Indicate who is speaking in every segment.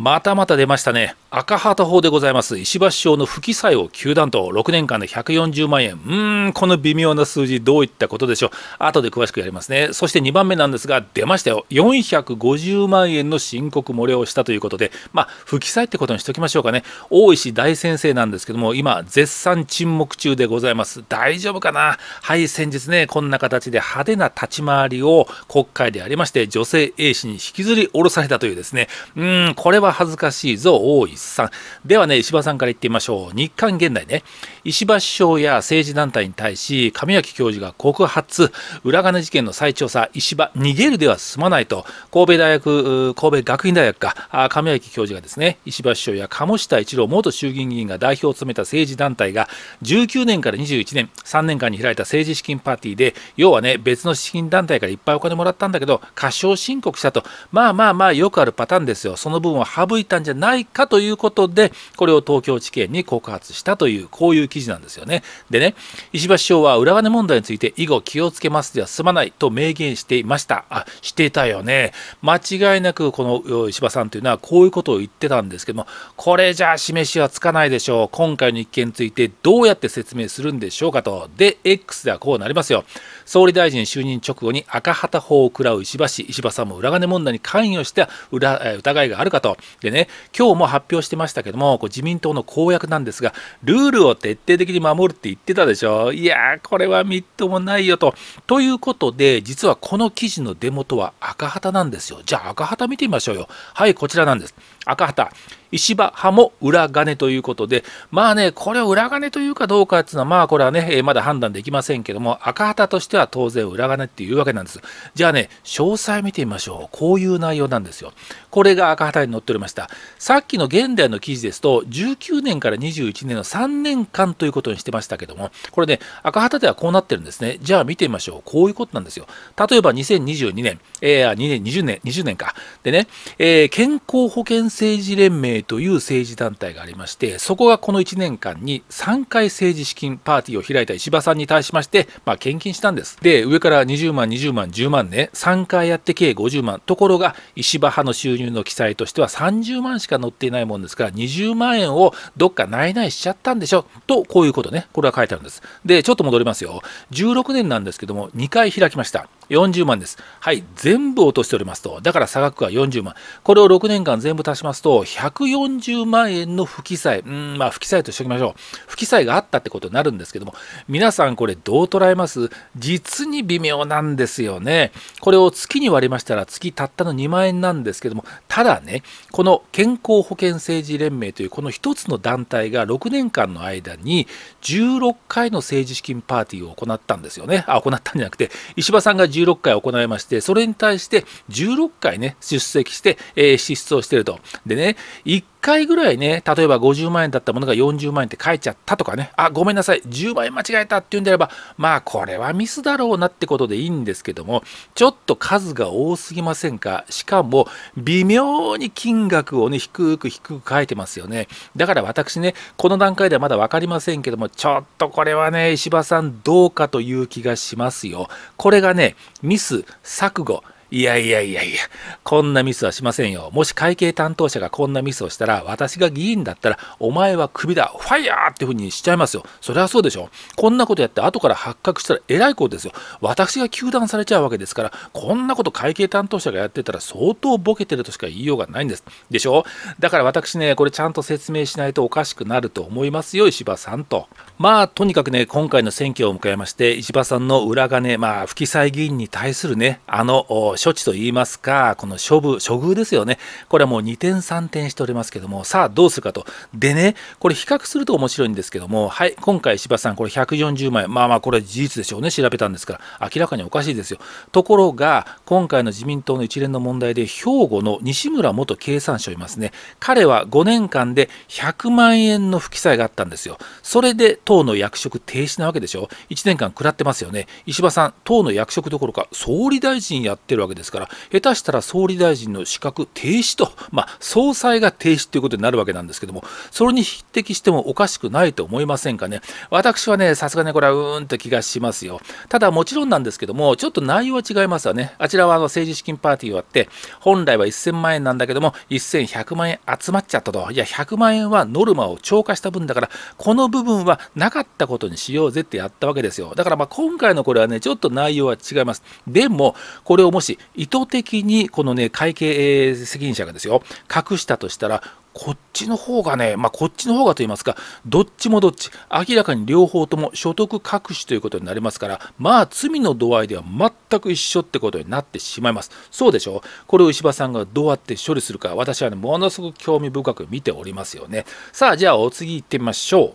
Speaker 1: またまた出ましたね。赤旗法でございます。石破首相の不記載を球団と6年間で140万円。うーん、この微妙な数字どういったことでしょう。後で詳しくやりますね。そして2番目なんですが、出ましたよ。450万円の申告漏れをしたということで、まあ、不記載ってことにしておきましょうかね。大石大先生なんですけども、今、絶賛沈黙中でございます。大丈夫かなはい、先日ね、こんな形で派手な立ち回りを国会でありまして、女性 A 氏に引きずり下ろされたというですね。うーん、これは恥ずかしいぞ大石さんではね石破さんから言ってみましょう日韓現代ね石破首相や政治団体に対し上脇教授が告発裏金事件の再調査石破逃げるでは済まないと神戸大学神戸学院大学か神脇教授がですね石破首相や鴨下一郎元衆議院議員が代表を務めた政治団体が19年から21年3年間に開いた政治資金パーティーで要はね別の資金団体からいっぱいお金もらったんだけど過少申告したとまあまあまあよくあるパターンですよその分を省いたんじゃないかということで、これを東京地検に告発したという、こういう記事なんですよね。でね、石橋首相は裏金問題について、以後気をつけますでは済まないと明言していました。あ、していたよね。間違いなく、この石破さんというのはこういうことを言ってたんですけども、これじゃあ示しはつかないでしょう。今回の一件についてどうやって説明するんでしょうかと。で、X ではこうなりますよ。総理大臣就任直後に赤旗法を食らう石破氏、石破さんも裏金問題に関与した疑いがあるかと。でね、今日も発表してましたけども、こう自民党の公約なんですが、ルールを徹底的に守るって言ってたでしょ。いやー、これはみっともないよと。ということで、実はこの記事のデモとは赤旗なんですよ。じゃあ赤旗見てみましょうよ。はい、こちらなんです。赤旗。石破派も裏金ということで、まあね、これを裏金というかどうかっていうのは、まあこれはね、えまだ判断できませんけども、赤旗としては当然裏金っていうわけなんです。じゃあね、詳細見てみましょう。こういう内容なんですよ。これが赤旗に載ってておりましたさっきの現代の記事ですと19年から21年の3年間ということにしてましたけどもこれね赤旗ではこうなってるんですねじゃあ見てみましょうこういうことなんですよ例えば2022年、えー、2年20年20年かでね、えー、健康保険政治連盟という政治団体がありましてそこがこの1年間に3回政治資金パーティーを開いた石破さんに対しまして、まあ、献金したんですで上から20万20万10万ね3回やって計50万ところが石破派の収入の記載としては30万しか載っていないもんですから20万円をどっかないないしちゃったんでしょとこういうことねこれは書いてあるんですでちょっと戻りますよ16年なんですけども2回開きました40万です。はい、全部落としておりますと。だから差額は40万。これを6年間全部足しますと、140万円の不記載。うん、まあ、不記載としておきましょう。不記載があったってことになるんですけども、皆さんこれどう捉えます実に微妙なんですよね。これを月に割りましたら、月たったの2万円なんですけども、ただね、この健康保険政治連盟というこの1つの団体が6年間の間に16回の政治資金パーティーを行ったんですよね。あ、行ったんじゃなくて、石破さんが16 16回行いまして、それに対して16回ね、出席して、えー、失踪してると。でね、1回ぐらいね、例えば50万円だったものが40万円って書いちゃったとかね、あ、ごめんなさい、10万円間違えたっていうんであれば、まあこれはミスだろうなってことでいいんですけども、ちょっと数が多すぎませんかしかも、微妙に金額をね、低く低く書いてますよね。だから私ね、この段階ではまだ分かりませんけども、ちょっとこれはね、石破さんどうかという気がしますよ。これがね、ミス、錯誤、いやいやいやいや、こんなミスはしませんよ。もし会計担当者がこんなミスをしたら、私が議員だったら、お前はクビだ、ファイヤーっていうふうにしちゃいますよ。それはそうでしょ。こんなことやって、後から発覚したらえらいことですよ。私が糾弾されちゃうわけですから、こんなこと会計担当者がやってたら、相当ボケてるとしか言いようがないんです。でしょだから私ね、これちゃんと説明しないとおかしくなると思いますよ、石破さんと。まあ、とにかくね、今回の選挙を迎えまして、石破さんの裏金、まあ、不記載議員に対するね、あの、処置といいますか、この処分、処遇ですよね。これはもう2点3点しておりますけども、さあどうするかと。でね、これ比較すると面白いんですけども、はい、今回柴さん、これ140万円。まあまあこれ事実でしょうね。調べたんですから、明らかにおかしいですよ。ところが、今回の自民党の一連の問題で、兵庫の西村元経産省いますね。彼は5年間で100万円の不記載があったんですよ。それで党の役職停止なわけでしょ。1年間食らってますよね。石破さん、党の役職どころか、総理大臣やってるわけけですから下手したら総理大臣の資格停止と、まあ、総裁が停止ということになるわけなんですけどもそれに匹敵してもおかしくないと思いませんかね私はねさすがにこれはうーんと気がしますよただもちろんなんですけどもちょっと内容は違いますわねあちらはあの政治資金パーティーをやって本来は1000万円なんだけども1100万円集まっちゃったといや100万円はノルマを超過した分だからこの部分はなかったことにしようぜってやったわけですよだからまあ今回のこれはねちょっと内容は違いますでもこれをもし意図的にこのね会計責任者がですよ隠したとしたらこっちの方がね、まあ、こっちの方がと言いますか、どっちもどっち、明らかに両方とも所得隠しということになりますから、まあ、罪の度合いでは全く一緒ってことになってしまいます。そうでしょこれを石破さんがどうやって処理するか、私はね、ものすごく興味深く見ておりますよね。さあ、じゃあお次行ってみましょう。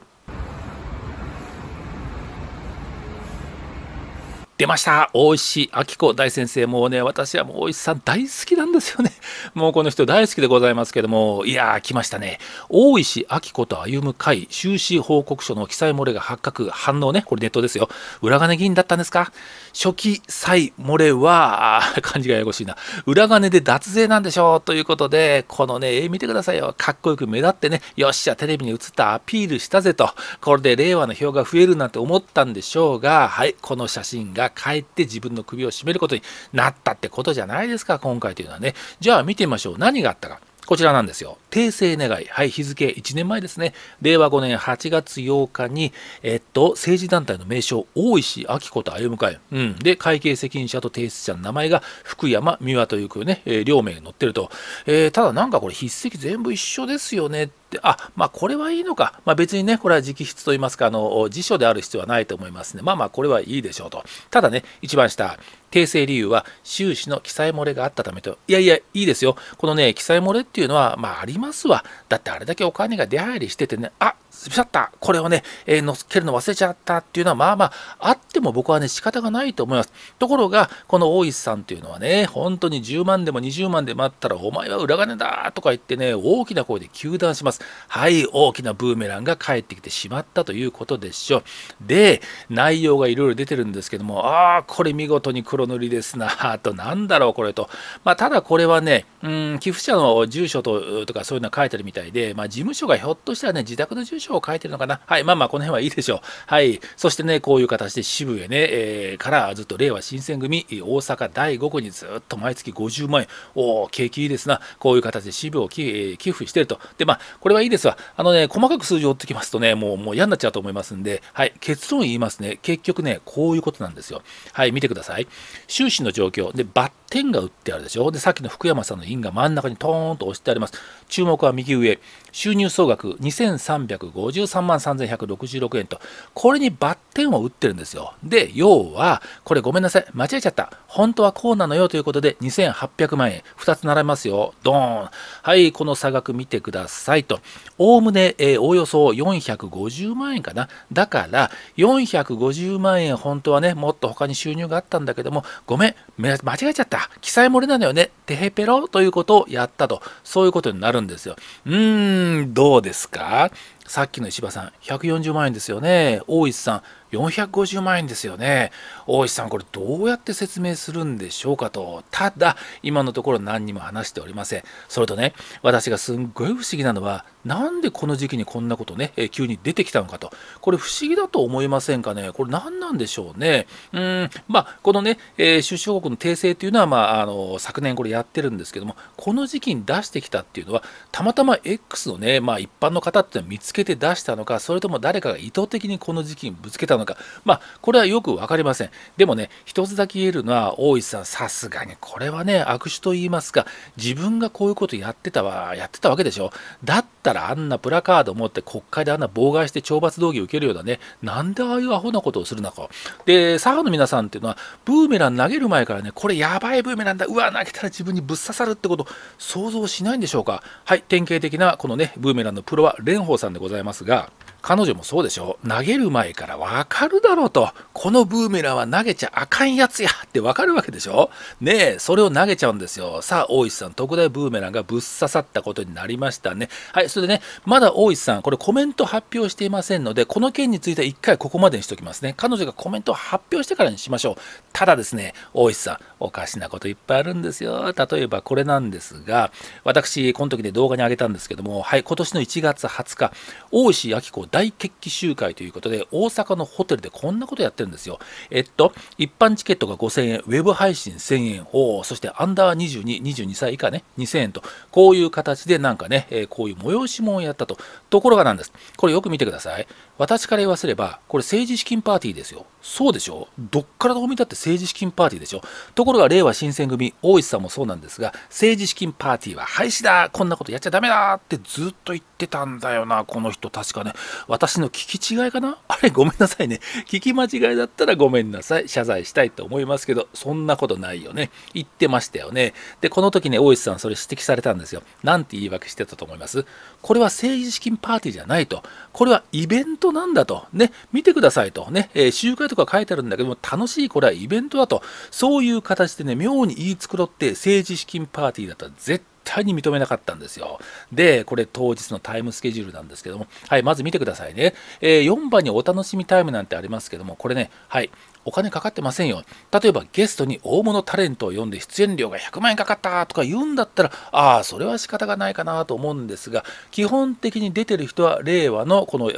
Speaker 1: 出ました大石明子大先生もうね私はもう大石さん大好きなんですよね もうこの人大好きでございますけどもいやー来ましたね大石明子と歩む会収支報告書の記載漏れが発覚反応ねこれネットですよ裏金議員だったんですか初期債漏れは 漢字がややこしいな裏金で脱税なんでしょうということでこのね絵見てくださいよかっこよく目立ってねよっしゃテレビに映ったアピールしたぜとこれで令和の票が増えるなんて思ったんでしょうがはいこの写真がが帰って自分の首を絞めることになったってことじゃないですか今回というのはねじゃあ見てみましょう何があったかこちらなんですよ。訂正願い。はい、日付1年前ですね。令和5年8月8日に、えっと、政治団体の名称、大石明子と歩む会。うん。で、会計責任者と提出者の名前が、福山美和というね、えー、両名が載ってると。えー、ただなんかこれ筆跡全部一緒ですよねって、あ、まあこれはいいのか。まあ別にね、これは直筆と言いますか、あの、辞書である必要はないと思いますね。まあまあこれはいいでしょうと。ただね、一番下、訂正理由は収支の記載漏れがあったためといやいやいいですよこのね記載漏れっていうのはまあありますわだってあれだけお金が出入りしててねあスピシャッタこれをね、えー、乗っけるの忘れちゃったっていうのは、まあまあ、あっても僕はね、仕方がないと思います。ところが、この大石さんっていうのはね、本当に10万でも20万でもあったら、お前は裏金だとか言ってね、大きな声で糾弾します。はい、大きなブーメランが返ってきてしまったということでしょう。で、内容がいろいろ出てるんですけども、ああ、これ見事に黒塗りですな、と、なんだろう、これと。まあ、ただこれはね、うん、寄付者の住所ととかそういうのは書いてるみたいで、まあ、事務所がひょっとしたらね、自宅の住所章を書いてるのかな。はい、まあまあ、この辺はいいでしょう。はい、そしてね、こういう形で渋谷ね、えー、からずっと令和新選組、大阪第5区にずっと毎月50万円、おお、景気いいですな、こういう形で支部を寄付してると。で、まあ、これはいいですわ。あのね、細かく数字を追ってきますとね、もうもう嫌になっちゃうと思いますんで、はい、結論言いますね。結局ね、こういうことなんですよ。はい、見てください。収支の状況。で、バッ点が打ってあるでしょでさっきの福山さんの印が真ん中にトーンと押してあります注目は右上収入総額2353万3166円とこれにバッテンを打ってるんですよで要はこれごめんなさい間違えちゃった本当はこうなのよということで2800万円2つ並べますよドーンはいこの差額見てくださいとおおむね、えー、おおよそ450万円かなだから450万円本当はねもっと他に収入があったんだけどもごめん間違えちゃったた。記載漏れなのよね。テヘペロということをやったと。そういうことになるんですよ。うーん、どうですかさっきの石破さん、140万円ですよね。大石さん、450万円ですよね大石さんこれどうやって説明するんでしょうかとただ今のところ何にも話しておりませんそれとね私がすんごい不思議なのはなんでこの時期にこんなことね、え急に出てきたのかとこれ不思議だと思いませんかねこれ何なんでしょうねうんまあこのね、えー、出生国の訂正というのは、まあ、あの昨年これやってるんですけどもこの時期に出してきたっていうのはたまたま X のね、まあ、一般の方っていうのは見つけて出したのかそれとも誰かが意図的にこの時期にぶつけたのかのか、まあ、これはよく分かりません。でもね、一つだけ言えるのは、大石さん、さすがに、これはね、悪手と言いますか、自分がこういうことやってたわ、やってたわけでしょ。だったら、あんなプラカードを持って、国会であんな妨害して懲罰動議を受けるようなね、なんでああいうアホなことをするのか。で、左派の皆さんっていうのは、ブーメラン投げる前からね、これやばいブーメランだ、うわ、投げたら自分にぶっ刺さるってこと、想像しないんでしょうか。はい、典型的な、このね、ブーメランのプロは、蓮舫さんでございますが、彼女もそうでしょ投げる前からわかるだろうとこのブーメランは投げちゃあかんやつやってわかるわけでしょねえそれを投げちゃうんですよさあ大石さん特大ブーメランがぶっ刺さったことになりましたねはいそれでねまだ大石さんこれコメント発表していませんのでこの件については1回ここまでにしときますね彼女がコメントを発表してからにしましょうただですね大石さんおかしなこといっぱいあるんですよ例えばこれなんですが私この時で動画に上げたんですけどもはい今年の1月20日大石明子大決起集会ということで、大阪のホテルでこんなことやってるんですよ。えっと、一般チケットが5000円、ウェブ配信1000円、おそしてアンダー22、22歳以下ね、2000円と、こういう形でなんかね、えー、こういう催し物をやったと。ところがなんです。これよく見てください。私から言わせれば、これ政治資金パーティーですよ。そうでしょどっからどう見たって政治資金パーティーでしょところが、令和新選組、大石さんもそうなんですが、政治資金パーティーは廃止だこんなことやっちゃダメだってずっと言ってってたんだよな、この人、確かね。私の聞き違いかな あれ、ごめんなさいね。聞き間違いだったらごめんなさい。謝罪したいと思いますけど、そんなことないよね。言ってましたよね。で、この時ね、大石さん、それ指摘されたんですよ。なんて言い訳してたと思いますこれは政治資金パーティーじゃないと。これはイベントなんだと。ね、見てくださいと。ね、えー、集会とか書いてあるんだけども、楽しい、これはイベントだと。そういう形でね、妙に言い繕って、政治資金パーティーだったら絶対対に認めなかったんですよ。で、これ当日のタイムスケジュールなんですけども、はい、まず見てくださいね。えー、4番にお楽しみタイムなんてありますけども、これね、はい、お金かかってませんよ。例えばゲストに大物タレントを呼んで出演料が100万円かかったとか言うんだったら、ああ、それは仕方がないかなと思うんですが、基本的に出てる人は令和のこの、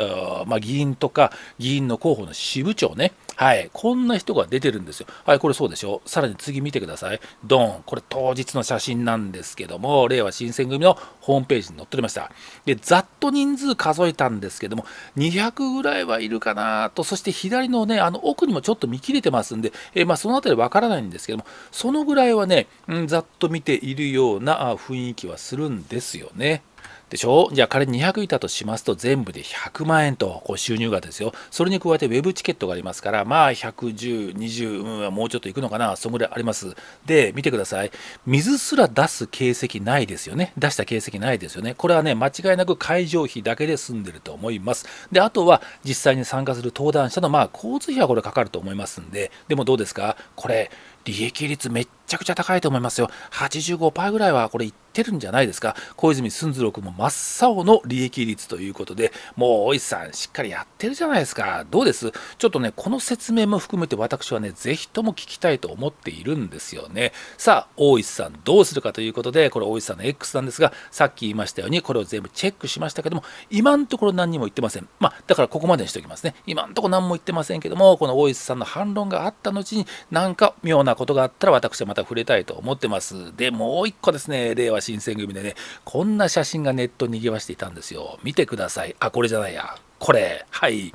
Speaker 1: まあ、議員とか議員の候補の支部長ね。はい。こんな人が出てるんですよ。はい、これそうでしょ。さらに次見てください。ドン。これ当日の写真なんですけども、令和新選組のホームページに載っておりました。で、ざっと人数数えたんですけども、200ぐらいはいるかなと、そして左のね、あの奥にもちょっと見見切れてますんで、えまあ、その辺りわからないんですけども、そのぐらいはね、ざっと見ているような雰囲気はするんですよね。でしょじゃあ彼200いたとしますと全部で100万円とこう収入がですよそれに加えてウェブチケットがありますからまあ11020、うん、もうちょっといくのかなそんぐらいありますで見てください水すら出す形跡ないですよね出した形跡ないですよねこれはね間違いなく会場費だけで済んでると思いますであとは実際に参加する登壇者のまあ交通費はこれかかると思いますんででもどうですかこれ利益率めっちゃくちゃ高いと思いますよ。85%ぐらいはこれいってるんじゃないですか。小泉純次郎君も真っ青の利益率ということで、もう大石さんしっかりやってるじゃないですか。どうですちょっとね、この説明も含めて私はね、ぜひとも聞きたいと思っているんですよね。さあ、大石さんどうするかということで、これ大石さんの X なんですが、さっき言いましたように、これを全部チェックしましたけども、今のところ何にも言ってません。まあ、だからここまでにしておきますね。今んところ何も言ってませんけども、この大石さんの反論があった後に、なんか妙なことがあったら私はまた触れたいと思ってます。で、もう一個ですね、令和新選組でね、こんな写真がネットにぎわしていたんですよ。見てください。あ、これじゃないや。これ。はい。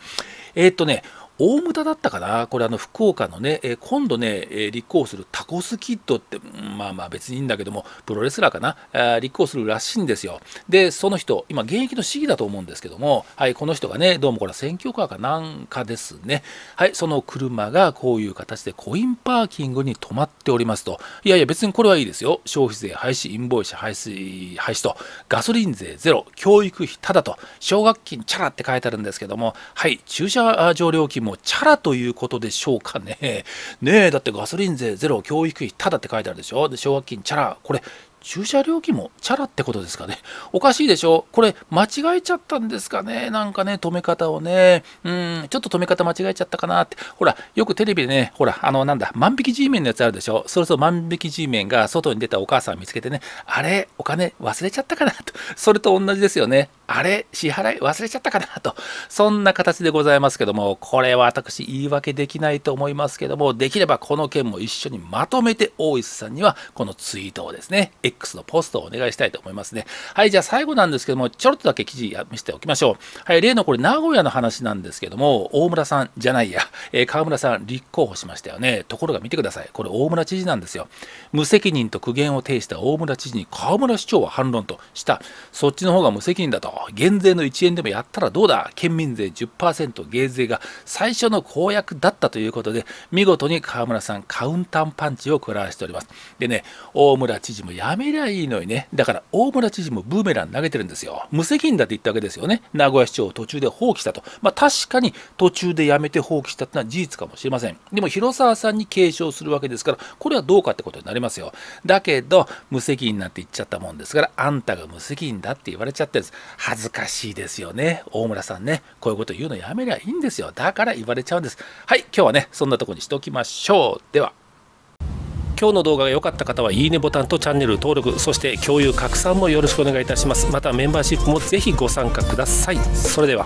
Speaker 1: えー、っとね、大牟田だったかな、これ、福岡のね、えー、今度ね、えー、立候補するタコスキッドって、まあまあ別にいいんだけども、プロレスラーかな、立候補するらしいんですよ。で、その人、今、現役の市議だと思うんですけども、はい、この人がね、どうもこれは選挙カーかなんかですね、はい、その車がこういう形でコインパーキングに止まっておりますと、いやいや、別にこれはいいですよ、消費税廃止、インボイス廃止廃止と、ガソリン税ゼロ、教育費ただと、奨学金チャラって書いてあるんですけども、はい、駐車場料金ももチャラということでしょうかね。ねえ、だってガソリン税ゼロ、教育費ただって書いてあるでしょ。で、奨学金チャラ。これ、駐車料金もチャラってことですかね。おかしいでしょこれ、間違えちゃったんですかねなんかね、止め方をね。うん、ちょっと止め方間違えちゃったかなって。ほら、よくテレビでね、ほら、あの、なんだ、万引き G メンのやつあるでしょそろそろ万引き G メンが外に出たお母さん見つけてね、あれ、お金忘れちゃったかなと。それと同じですよね。あれ、支払い忘れちゃったかなと、そんな形でございますけども、これは私言い訳できないと思いますけども、できればこの件も一緒にまとめて大石さんには、このツイートをですね、X のポストをお願いしたいと思いますね。はい、じゃあ最後なんですけども、ちょろっとだけ記事見せておきましょう。はい、例のこれ、名古屋の話なんですけども、大村さんじゃないや、えー、川村さん立候補しましたよね。ところが見てください。これ、大村知事なんですよ。無責任と苦言を呈した大村知事に川村市長は反論とした。そっちの方が無責任だと。減税の1円でもやったらどうだ県民税10%減税が最初の公約だったということで見事に河村さんカウンターパンチを食らわしておりますでね大村知事もやめりゃいいのにねだから大村知事もブーメラン投げてるんですよ無責任だって言ったわけですよね名古屋市長を途中で放棄したとまあ確かに途中でやめて放棄したってのは事実かもしれませんでも広沢さんに継承するわけですからこれはどうかってことになりますよだけど無責任なんて言っちゃったもんですからあんたが無責任だって言われちゃってるんです恥ずかしいですよね。大村さんね、こういうこと言うのやめりゃいいんですよ。だから言われちゃうんです。はい、今日はね、そんなとこにしておきましょう。では。今日の動画が良かった方はいいねボタンとチャンネル登録そして共有拡散もよろしくお願いいたしますまたメンバーシップもぜひご参加くださいそれでは